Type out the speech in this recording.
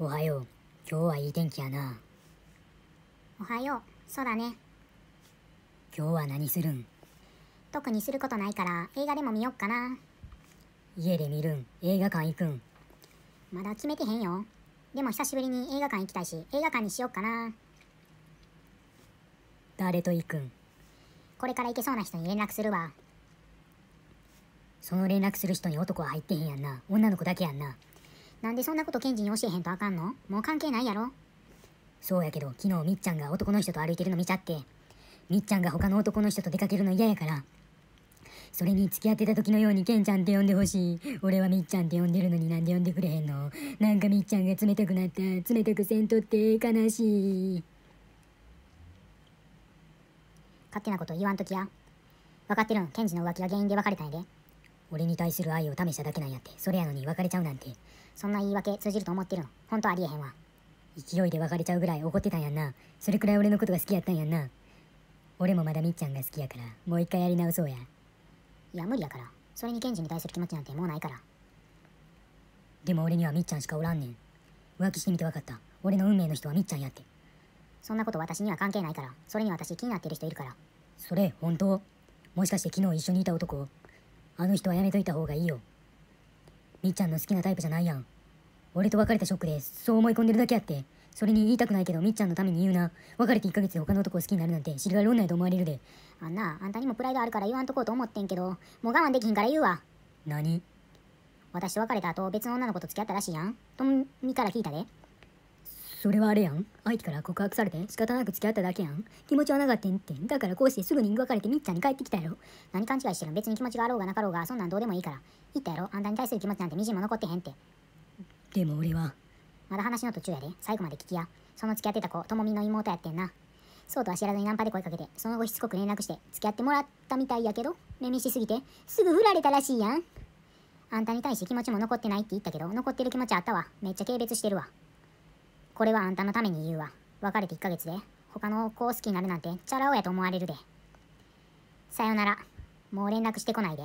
おはよう。今日はいい天気やな。おはよう。そうだね。今日は何するん特にすることないから映画でも見よっかな。家で見るん映画館行くんまだ決めてへんよ。でも久しぶりに映画館行きたいし、映画館にしよっかな。誰と行くんこれから行けそうな人に連絡するわ。その連絡する人に男は入ってへんやんな。女の子だけやんな。なんでそんなことケンジに教えへんとあかんのもう関係ないやろそうやけど昨日みっちゃんが男の人と歩いてるの見ちゃってみっちゃんが他の男の人と出かけるの嫌やからそれに付き合ってた時のようにケンちゃんって呼んでほしい俺はみっちゃんって呼んでるのになんで呼んでくれへんのなんかみっちゃんが冷たくなった冷たくせんとって悲しい勝手なこと言わんときや分かってるんケンジの浮気が原因で別れたんやで俺に対する愛を試しただけなんやってそれやのに別れちゃうなんてそんな言い訳通じると思ってるの本当ありえへんわ勢いで別れちゃうぐらい怒ってたんやんなそれくらい俺のことが好きやったんやんな俺もまだみっちゃんが好きやからもう一回やり直そうやいや無理やからそれにケンジに対する気持ちなんてもうないからでも俺にはみっちゃんしかおらんねん浮気してみて分かった俺の運命の人はみっちゃんやってそんなこと私には関係ないからそれに私気になってる人いるからそれ本当もしかして昨日一緒にいた男あの人はやめといた方がいいよ。みっちゃんの好きなタイプじゃないやん。俺と別れたショックで、そう思い込んでるだけやって。それに言いたくないけど、みっちゃんのために言うな。別れて1ヶ月で他の男を好きになるなんて、知りがいろんないと思われるで。あんな、あんたにもプライドあるから言わんとこうと思ってんけど、もう我慢できひんから言うわ。何私と別れた後、別の女の子と付き合ったらしいやん。とみから聞いたで。それはあれやん。相手から告白されて仕方なく付き合っただけやん。気持ちはなかったんってん。だからこうしてすぐに別れてみっちゃんに帰ってきたやろ。何勘違いしてる別に気持ちがあろうがなかろうが、そんなんどうでもいいから。言ったやろあんたに対する気持ちなんてみじんも残ってへんって。でも俺は。まだ話の途中やで。最後まで聞きや。その付き合ってた子、ともみの妹やってんな。そうとは知らずにナンパで声かけて、その後しつこく連絡して付き合ってもらったみたいやけど、めみしすぎて、すぐ振られたらしいやん。あんたに対して気持ちも残ってないって言ったけど、残ってる気持ちあったわ。めっちゃ軽蔑してるわ。これはあんたのために言うわ。別れて1ヶ月で、他の子を好きになるなんてチャラ男やと思われるで。さよなら。もう連絡してこないで。